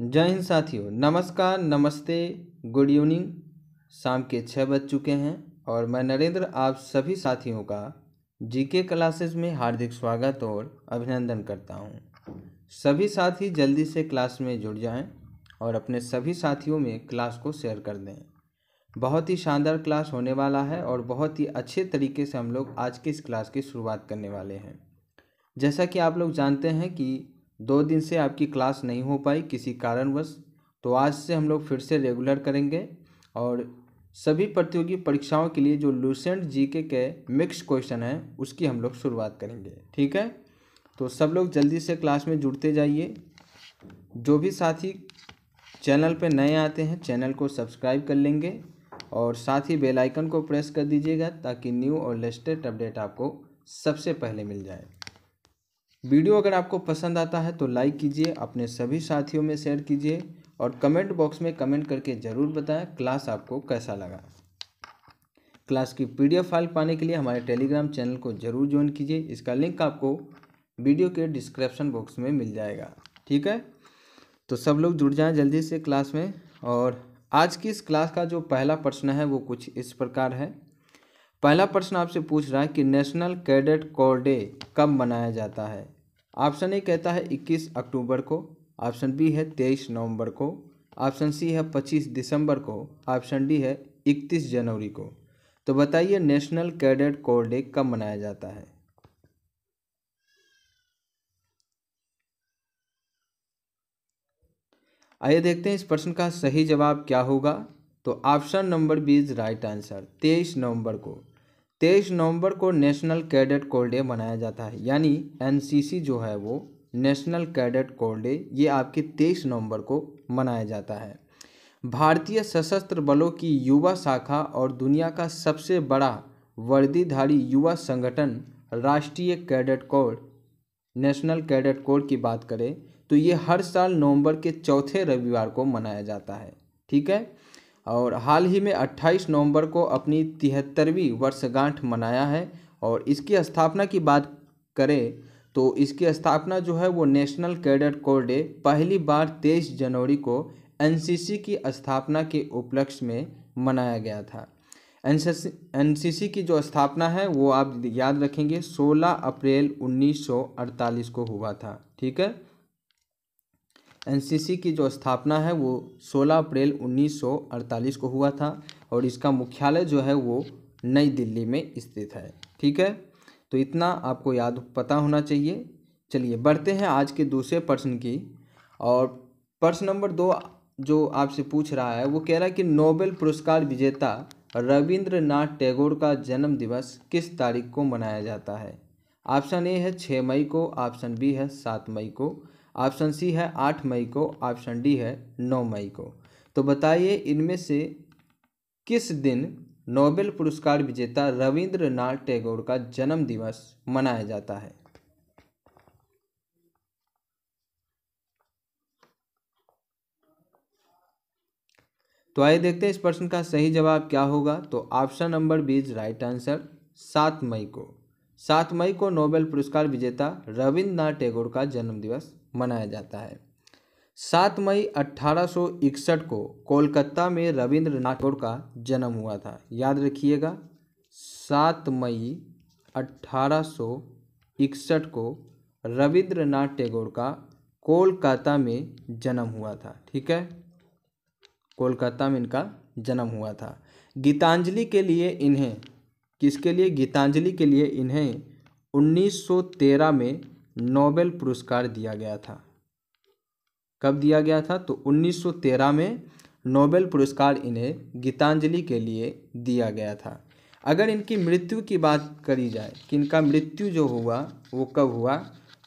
जय हिंद साथियों नमस्कार नमस्ते गुड इवनिंग शाम के छः बज चुके हैं और मैं नरेंद्र आप सभी साथियों का जीके क्लासेस में हार्दिक स्वागत और अभिनंदन करता हूं। सभी साथी जल्दी से क्लास में जुड़ जाएं और अपने सभी साथियों में क्लास को शेयर कर दें बहुत ही शानदार क्लास होने वाला है और बहुत ही अच्छे तरीके से हम लोग आज के इस क्लास की शुरुआत करने वाले हैं जैसा कि आप लोग जानते हैं कि दो दिन से आपकी क्लास नहीं हो पाई किसी कारणवश तो आज से हम लोग फिर से रेगुलर करेंगे और सभी प्रतियोगी परीक्षाओं के लिए जो लूसेंट जीके के मिक्स क्वेश्चन हैं उसकी हम लोग शुरुआत करेंगे ठीक है तो सब लोग जल्दी से क्लास में जुड़ते जाइए जो भी साथी चैनल पे नए आते हैं चैनल को सब्सक्राइब कर लेंगे और साथ ही बेल आइकन को प्रेस कर दीजिएगा ताकि न्यू और लेटेस्ट अपडेट आपको सबसे पहले मिल जाए वीडियो अगर आपको पसंद आता है तो लाइक कीजिए अपने सभी साथियों में शेयर कीजिए और कमेंट बॉक्स में कमेंट करके ज़रूर बताएं क्लास आपको कैसा लगा क्लास की पीडीएफ फाइल पाने के लिए हमारे टेलीग्राम चैनल को ज़रूर ज्वाइन कीजिए इसका लिंक आपको वीडियो के डिस्क्रिप्शन बॉक्स में मिल जाएगा ठीक है तो सब लोग जुड़ जाएं जल्दी से क्लास में और आज की इस क्लास का जो पहला प्रश्न है वो कुछ इस प्रकार है पहला प्रश्न आपसे पूछ रहा है कि नेशनल कैडेट कोर डे कब मनाया जाता है ऑप्शन ए कहता है 21 अक्टूबर को ऑप्शन बी है 23 नवंबर को ऑप्शन सी है 25 दिसंबर को ऑप्शन डी है 31 जनवरी को तो बताइए नेशनल कैडेट कोर डे कब मनाया जाता है आइए देखते हैं इस प्रश्न का सही जवाब क्या होगा तो option number B is right answer तेईस नवंबर को तेईस नवंबर को नेशनल कैडेट कोर डे मनाया जाता है यानी एनसीसी जो है वो नेशनल कैडेट कोर डे ये आपके तेईस नवंबर को मनाया जाता है भारतीय सशस्त्र बलों की युवा शाखा और दुनिया का सबसे बड़ा वर्दीधारी युवा संगठन राष्ट्रीय cadet corps national cadet corps की बात करें तो ये हर साल नवंबर के चौथे रविवार को मनाया जाता है ठीक है और हाल ही में 28 नवंबर को अपनी तिहत्तरवीं वर्षगांठ मनाया है और इसकी स्थापना की बात करें तो इसकी स्थापना जो है वो नेशनल कैडेट कोर डे पहली बार तेईस जनवरी को एनसीसी की स्थापना के उपलक्ष्य में मनाया गया था एनसीसी की जो स्थापना है वो आप याद रखेंगे 16 अप्रैल 1948 को हुआ था ठीक है एनसीसी की जो स्थापना है वो 16 अप्रैल 1948 को हुआ था और इसका मुख्यालय जो है वो नई दिल्ली में स्थित है ठीक है तो इतना आपको याद पता होना चाहिए चलिए बढ़ते हैं आज के दूसरे प्रश्न की और प्रश्न नंबर दो जो आपसे पूछ रहा है वो कह रहा है कि नोबेल पुरस्कार विजेता रविंद्रनाथ टैगोर का जन्म दिवस किस तारीख को मनाया जाता है ऑप्शन ए है छः मई को ऑप्शन बी है सात मई को ऑप्शन सी है आठ मई को ऑप्शन डी है नौ मई को तो बताइए इनमें से किस दिन नोबेल पुरस्कार विजेता रविंद्रनाथ टैगोर का जन्म दिवस मनाया जाता है तो आइए देखते हैं इस प्रश्न का सही जवाब क्या होगा तो option number B is right answer सात मई को सात मई को नोबेल पुरस्कार विजेता रविन्द्रनाथ टैगोर का जन्म दिवस मनाया जाता है सात मई 1861 को कोलकाता में रविंद्रनाथ टैगोर का जन्म हुआ था याद रखिएगा सात मई 1861 को रविंद्रनाथ टैगोर का कोलकाता में जन्म हुआ था ठीक है कोलकाता में इनका जन्म हुआ था गीतांजलि के लिए इन्हें किसके लिए गीतांजलि के लिए इन्हें 1913 में नोबेल पुरस्कार दिया गया था कब दिया गया था तो 1913 में नोबेल पुरस्कार इन्हें गीतांजलि के लिए दिया गया था अगर इनकी मृत्यु की बात करी जाए कि इनका मृत्यु जो हुआ वो कब हुआ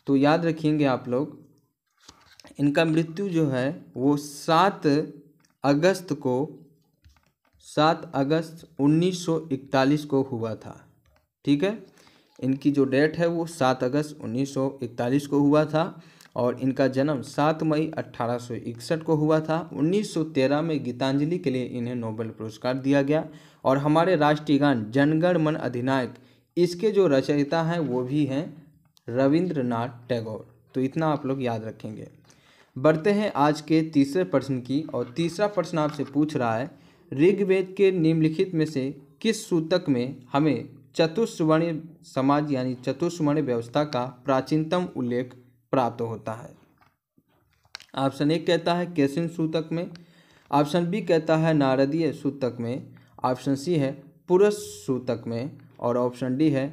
तो याद रखेंगे आप लोग इनका मृत्यु जो है वो सात अगस्त को सात अगस्त 1941 को हुआ था ठीक है इनकी जो डेट है वो सात अगस्त 1941 को हुआ था और इनका जन्म सात मई 1861 को हुआ था 1913 में गीतांजलि के लिए इन्हें नोबेल पुरस्कार दिया गया और हमारे राष्ट्रीय गान जनगण मन अधिनायक इसके जो रचयिता हैं वो भी हैं रविंद्रनाथ टैगोर तो इतना आप लोग याद रखेंगे बढ़ते हैं आज के तीसरे प्रश्न की और तीसरा प्रश्न आपसे पूछ रहा है ऋग्वेद के निम्नलिखित में से किस सूतक में हमें चतुस्वर्णीय समाज यानी चतुस्वर्णीय व्यवस्था का प्राचीनतम उल्लेख प्राप्त होता है ऑप्शन ए कहता है केसिन सूतक में ऑप्शन बी कहता है नारदीय सूतक में ऑप्शन सी है पुरुष सूतक में और ऑप्शन डी है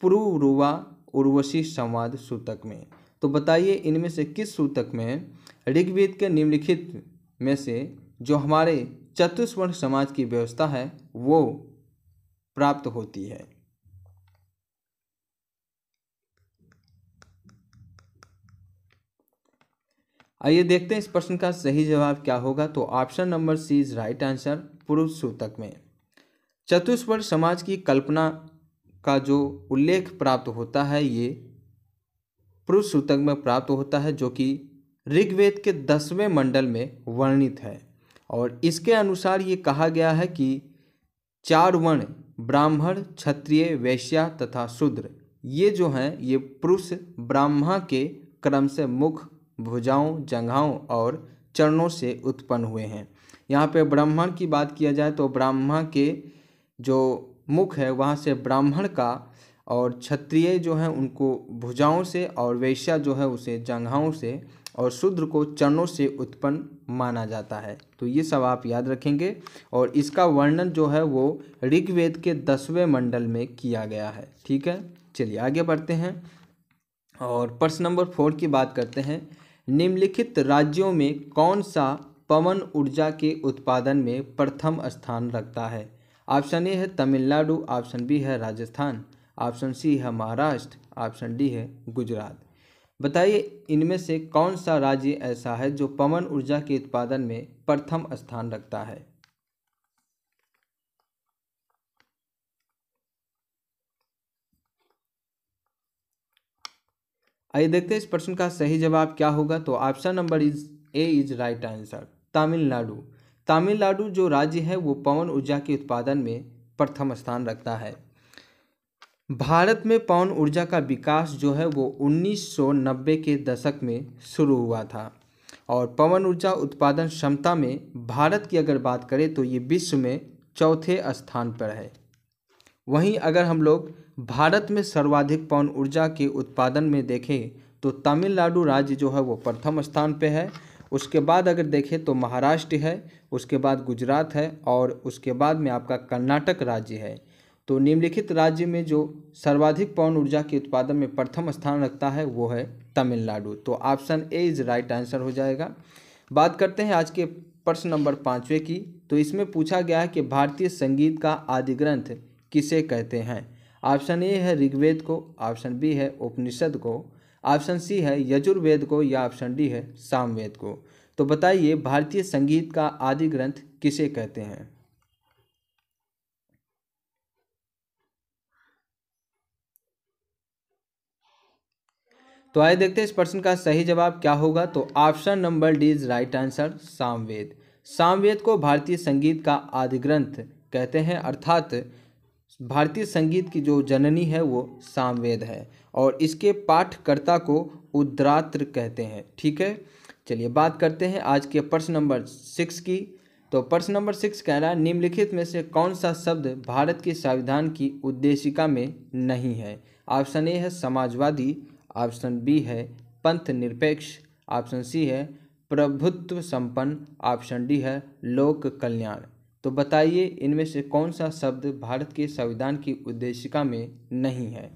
पुरुवा उर्वशी संवाद सूतक में तो बताइए इनमें से किस सूतक में ऋग्वेद के निम्नलिखित में से जो हमारे चतुष्वर्ण समाज की व्यवस्था है वो प्राप्त होती है आइए देखते हैं इस प्रश्न का सही जवाब क्या होगा तो option number C is right answer पुरुष सूतक में चतुष्वर समाज की कल्पना का जो उल्लेख प्राप्त होता है ये पुरुष सूतक में प्राप्त होता है जो कि ऋग्वेद के दसवें मंडल में वर्णित है और इसके अनुसार ये कहा गया है कि चार वर्ण ब्राह्मण क्षत्रिय वैश्या तथा शूद्र ये जो हैं ये पुरुष ब्राह्मा के क्रम से मुख भुजाओं जंघाओं और चरणों से उत्पन्न हुए हैं यहाँ पे ब्राह्मण की बात किया जाए तो ब्राह्मण के जो मुख है वहाँ से ब्राह्मण का और क्षत्रिय जो है उनको भुजाओं से और वैश्या जो है उसे जंघाओं से और शूद्र को चरणों से उत्पन्न माना जाता है तो ये सब आप याद रखेंगे और इसका वर्णन जो है वो ऋग्वेद के दसवें मंडल में किया गया है ठीक है चलिए आगे बढ़ते हैं और प्रश्न नंबर फोर की बात करते हैं निम्नलिखित राज्यों में कौन सा पवन ऊर्जा के उत्पादन में प्रथम स्थान रखता है ऑप्शन ए है तमिलनाडु ऑप्शन बी है राजस्थान ऑप्शन सी है महाराष्ट्र ऑप्शन डी है गुजरात बताइए इनमें से कौन सा राज्य ऐसा है जो पवन ऊर्जा के उत्पादन में प्रथम स्थान रखता है आइए देखते हैं इस प्रश्न का सही जवाब क्या होगा तो option number is A is right answer Tamil Nadu Tamil Nadu जो राज्य है वो पवन ऊर्जा के उत्पादन में प्रथम स्थान रखता है भारत में पवन ऊर्जा का विकास जो है वो 1990 के दशक में शुरू हुआ था और पवन ऊर्जा उत्पादन क्षमता में भारत की अगर बात करें तो ये विश्व में चौथे स्थान पर है वहीं अगर हम लोग भारत में सर्वाधिक पवन ऊर्जा के उत्पादन में देखें तो तमिलनाडु राज्य जो है वो प्रथम स्थान पे है उसके बाद अगर देखें तो महाराष्ट्र है उसके बाद गुजरात है और उसके बाद में आपका कर्नाटक राज्य है तो निम्नलिखित राज्य में जो सर्वाधिक पवन ऊर्जा के उत्पादन में प्रथम स्थान रखता है वो है तमिलनाडु तो option A is right answer हो जाएगा बात करते हैं आज के प्रश्न नंबर पाँचवें की तो इसमें पूछा गया है कि भारतीय संगीत का आदि ग्रंथ किसे कहते हैं ऑप्शन ए है ऋग्वेद को ऑप्शन बी है उपनिषद को ऑप्शन सी है यजुर्वेद को या ऑप्शन डी है सामवेद को तो बताइए भारतीय संगीत का आदि ग्रंथ किसे कहते हैं तो आइए देखते हैं इस प्रश्न का सही जवाब क्या होगा तो option number D is right answer Samaveda Samaveda को भारतीय संगीत का आदि ग्रंथ कहते हैं अर्थात भारतीय संगीत की जो जननी है वो सामवेद है और इसके पाठकर्ता को उद्रात्र कहते हैं ठीक है चलिए बात करते हैं आज के प्रश्न नंबर सिक्स की तो प्रश्न नंबर सिक्स कह रहा है निम्नलिखित में से कौन सा शब्द भारत के संविधान की उद्देशिका में नहीं है ऑप्शन ए है समाजवादी ऑप्शन बी है पंथ निरपेक्ष ऑप्शन सी है प्रभुत्व संपन्न ऑप्शन डी है लोक कल्याण तो बताइए इनमें से कौन सा शब्द भारत के संविधान की उद्देशिका में नहीं है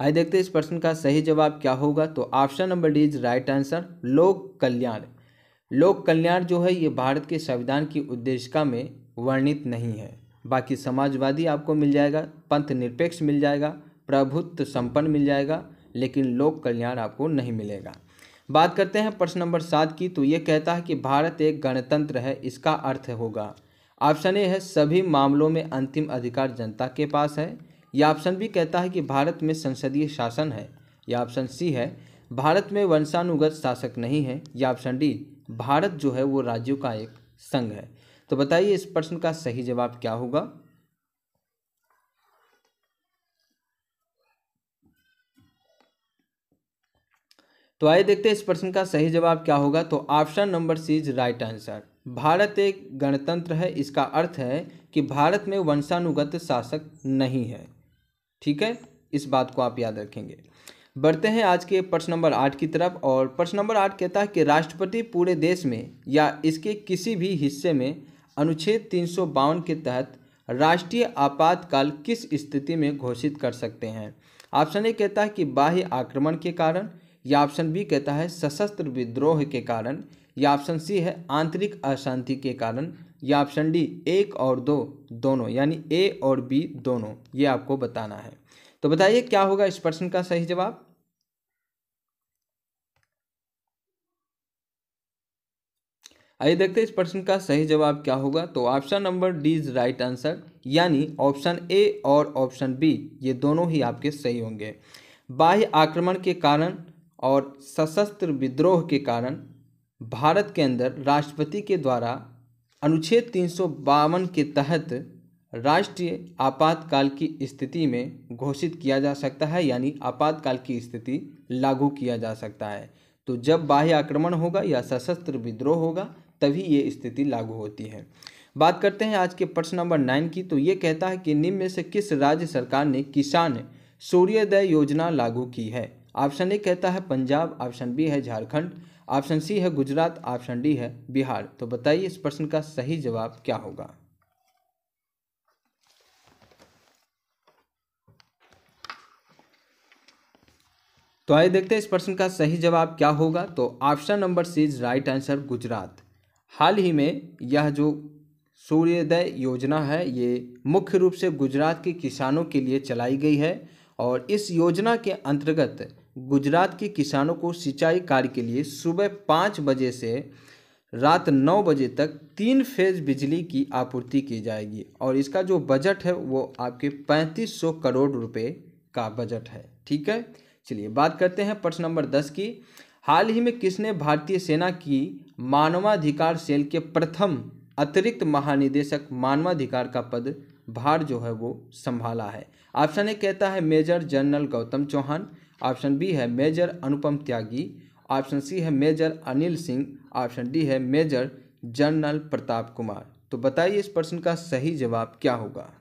आइए देखते हैं इस प्रश्न का सही जवाब क्या होगा तो option number D is right answer लोक कल्याण लोक कल्याण जो है ये भारत के संविधान की उद्देशिका में वर्णित नहीं है बाकी समाजवादी आपको मिल जाएगा पंथ निरपेक्ष मिल जाएगा प्रभुत्व संपन्न मिल जाएगा लेकिन लोक कल्याण आपको नहीं मिलेगा बात करते हैं प्रश्न नंबर सात की तो ये कहता है कि भारत एक गणतंत्र है इसका अर्थ होगा ऑप्शन ए है सभी मामलों में अंतिम अधिकार जनता के पास है यह ऑप्शन भी कहता है कि भारत में संसदीय शासन है यह ऑप्शन सी है भारत में वंशानुगत शासक नहीं है या ऑप्शन डी भारत जो है वो राज्यों का एक संघ है तो बताइए इस प्रश्न का सही जवाब क्या होगा तो आइए देखते हैं इस प्रश्न का सही जवाब क्या होगा तो option number C is right answer Bharat एक गणतंत्र है इसका अर्थ है कि भारत में वंशानुगत शासक नहीं है ठीक है इस बात को आप याद रखेंगे बढ़ते हैं आज के प्रश्न नंबर आठ की तरफ और प्रश्न नंबर आठ कहता है कि राष्ट्रपति पूरे देश में या इसके किसी भी हिस्से में अनुच्छेद तीन के तहत राष्ट्रीय आपातकाल किस स्थिति में घोषित कर सकते हैं ऑप्शन ए कहता है कि बाह्य आक्रमण के कारण या ऑप्शन बी कहता है सशस्त्र विद्रोह के कारण या ऑप्शन सी है आंतरिक अशांति के कारण या ऑप्शन डी एक और दो दोनों यानी ए और बी दोनों ये आपको बताना है तो बताइए क्या होगा इस प्रश्न का सही जवाब आइए देखते हैं इस प्रश्न का सही जवाब क्या होगा तो option number D is right answer यानी ऑप्शन ए और ऑप्शन बी ये दोनों ही आपके सही होंगे बाह्य आक्रमण के कारण और सशस्त्र विद्रोह के कारण भारत के अंदर राष्ट्रपति के द्वारा अनुच्छेद तीन के तहत राष्ट्रीय आपातकाल की स्थिति में घोषित किया जा सकता है यानी आपातकाल की स्थिति लागू किया जा सकता है तो जब बाह्य आक्रमण होगा या सशस्त्र विद्रोह होगा तभी ये स्थिति लागू होती है बात करते हैं आज के प्रश्न नंबर नाइन की तो ये कहता है कि निम्न में से किस राज्य सरकार ने किसान सूर्योदय योजना लागू की है ऑप्शन ए कहता है पंजाब ऑप्शन बी है झारखंड ऑप्शन सी है गुजरात ऑप्शन डी है बिहार तो बताइए इस प्रश्न का सही जवाब क्या होगा तो आइए देखते हैं इस प्रश्न का सही जवाब क्या होगा तो option number C is right answer Gujarat हाल ही में यह जो सूर्योदय योजना है ये मुख्य रूप से गुजरात के किसानों के लिए चलाई गई है और इस योजना के अंतर्गत गुजरात के किसानों को सिंचाई कार्य के लिए सुबह पाँच बजे से रात नौ बजे तक तीन फेज बिजली की आपूर्ति की जाएगी और इसका जो बजट है वो आपके पैंतीस सौ करोड़ रुपए का बजट है ठीक है चलिए बात करते हैं प्रश्न नंबर दस की हाल ही में किसने भारतीय सेना की मानवाधिकार सेल के प्रथम अतिरिक्त महानिदेशक मानवाधिकार का पद भार जो है वो संभाला है ऑप्शन ए कहता है major general Gautam Chauhan option B है major Anupam Tyagi option C है major Anil Singh option D है मेजर जनरल प्रताप कुमार तो बताइए इस प्रश्न का सही जवाब क्या होगा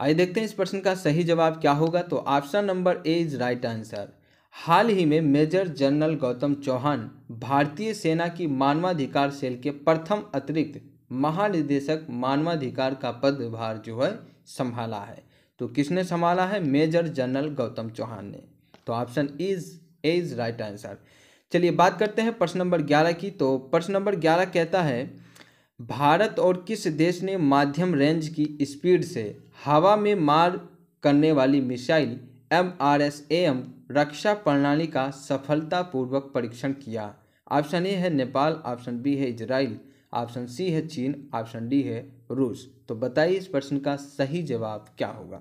आइए देखते हैं इस प्रश्न का सही जवाब क्या होगा तो option number A is right answer हाल ही में मेजर जनरल गौतम चौहान भारतीय सेना की मानवाधिकार सेल के प्रथम अतिरिक्त महानिदेशक मानवाधिकार का पदभार जो है संभाला है तो किसने संभाला है मेजर जनरल गौतम चौहान ने तो option is A is right answer चलिए बात करते हैं प्रश्न नंबर ग्यारह की तो प्रश्न नंबर ग्यारह कहता है भारत और किस देश ने माध्यम रेंज की स्पीड से हवा में मार करने वाली missile M R S M रक्षा प्रणाली का सफलतापूर्वक परीक्षण किया ऑप्शन ए है नेपाल ऑप्शन बी है इजराइल ऑप्शन सी है चीन ऑप्शन डी है रूस तो बताइए इस प्रश्न का सही जवाब क्या होगा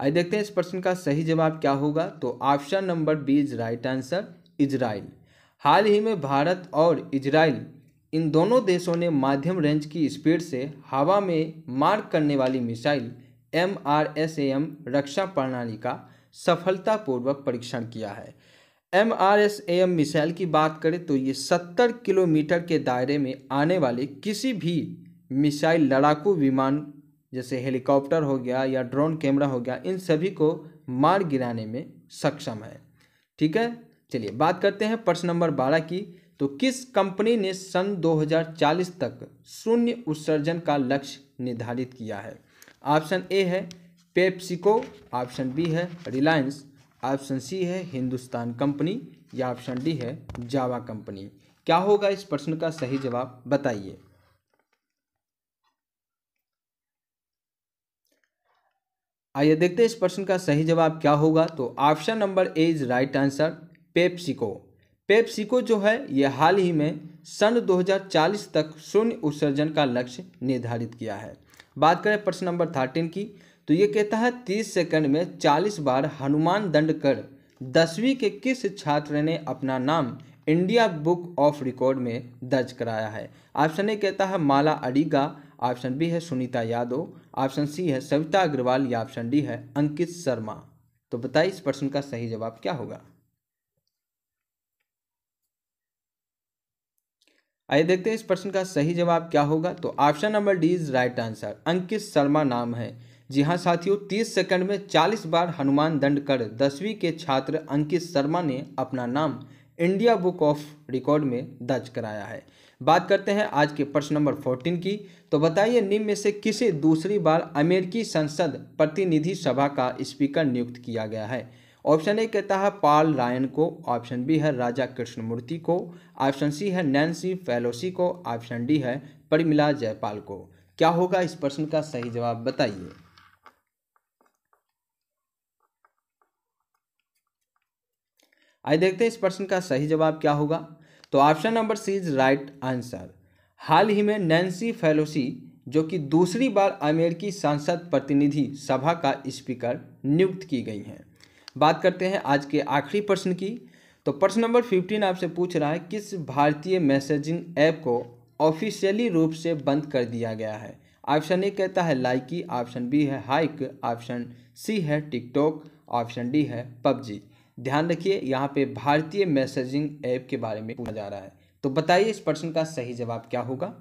आइए देखते हैं इस प्रश्न का सही जवाब क्या होगा तो option number B is right answer Israel हाल ही में भारत और इजराइल इन दोनों देशों ने माध्यम रेंज की स्पीड से हवा में मार्क करने वाली missile M R S M रक्षा प्रणाली का सफलतापूर्वक परीक्षण किया है M R S A M missile की बात करें तो ये सत्तर किलोमीटर के दायरे में आने वाले किसी भी मिसाइल लड़ाकू विमान जैसे हेलीकॉप्टर हो गया या ड्रोन कैमरा हो गया इन सभी को मार गिराने में सक्षम है ठीक है चलिए बात करते हैं प्रश्न नंबर बारह की तो किस कंपनी ने सन 2040 तक शून्य उत्सर्जन का लक्ष्य निर्धारित किया है ऑप्शन ए है पेप्सिको ऑप्शन बी है रिलायंस ऑप्शन सी है हिंदुस्तान कंपनी या ऑप्शन डी है जावा कंपनी क्या होगा इस प्रश्न का सही जवाब बताइए आइए देखते हैं इस प्रश्न का सही जवाब क्या होगा तो option number A is right answer PepsiCo PepsiCo जो है ये हाल ही में सन 2040 तक शून्य उत्सर्जन का लक्ष्य निर्धारित किया है बात करें प्रश्न नंबर थर्टीन की तो ये कहता है तीस सेकंड में चालीस बार हनुमान दंड कर दसवीं के किस छात्र ने अपना नाम इंडिया बुक ऑफ रिकॉर्ड में दर्ज कराया है ऑप्शन ए कहता है माला अडीगा ऑप्शन बी है सुनीता यादव ऑप्शन सी है सविता अग्रवाल या ऑप्शन डी है अंकित शर्मा तो बताइए इस प्रश्न का सही जवाब क्या होगा आइए देखते हैं इस प्रश्न का सही जवाब क्या होगा तो option number D is right answer Ankit Sharma नाम है जी हाँ साथियों तीस सेकंड में चालीस बार हनुमान दंड कर दसवीं के छात्र अंकित शर्मा ने अपना नाम इंडिया बुक ऑफ रिकॉर्ड में दर्ज कराया है बात करते हैं आज के प्रश्न नंबर फोर्टीन की तो बताइए निम्न में से किसे दूसरी बार अमेरिकी संसद प्रतिनिधि सभा का स्पीकर नियुक्त किया गया है ऑप्शन ए कहता है पाल रायन को ऑप्शन बी है राजा कृष्णमूर्ति को ऑप्शन सी है नैन्सी फेलोसी को ऑप्शन डी है परिमिला जयपाल को क्या होगा इस प्रश्न का सही जवाब बताइए आइए देखते हैं इस प्रश्न का सही जवाब क्या होगा तो option number C is right answer हाल ही में नैन्सी फेलोसी जो कि दूसरी बार अमेरिकी संसद प्रतिनिधि सभा का स्पीकर नियुक्त की गई हैं बात करते हैं आज के आखिरी प्रश्न की तो प्रश्न नंबर फिफ्टीन आपसे पूछ रहा है किस भारतीय मैसेजिंग ऐप को ऑफिशियली रूप से बंद कर दिया गया है ऑप्शन ए कहता है लाइकी ऑप्शन बी है हाइक ऑप्शन सी है टिकटॉक ऑप्शन डी है पबजी ध्यान रखिए यहाँ पे भारतीय मैसेजिंग ऐप के बारे में पूछा जा रहा है तो बताइए इस प्रश्न का सही जवाब क्या होगा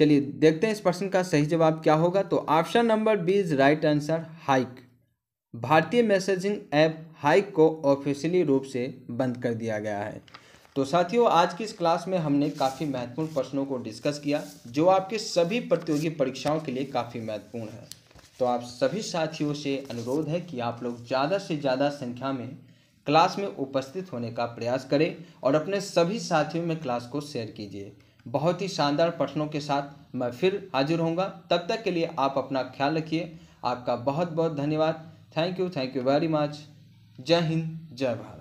चलिए देखते हैं इस प्रश्न का सही जवाब क्या होगा तो option number B is right answer Hike भारतीय मैसेजिंग ऐप हाइक को ऑफिशियली रूप से बंद कर दिया गया है तो साथियों आज की इस क्लास में हमने काफ़ी महत्वपूर्ण प्रश्नों को डिस्कस किया जो आपके सभी प्रतियोगी परीक्षाओं के लिए काफ़ी महत्वपूर्ण है तो आप सभी साथियों से अनुरोध है कि आप लोग ज़्यादा से ज़्यादा संख्या में क्लास में उपस्थित होने का प्रयास करें और अपने सभी साथियों में क्लास को शेयर कीजिए बहुत ही शानदार प्रश्नों के साथ मैं फिर हाजिर होऊंगा तब तक के लिए आप अपना ख्याल रखिए आपका बहुत बहुत धन्यवाद thank you thank you very much जय हिंद जय भारत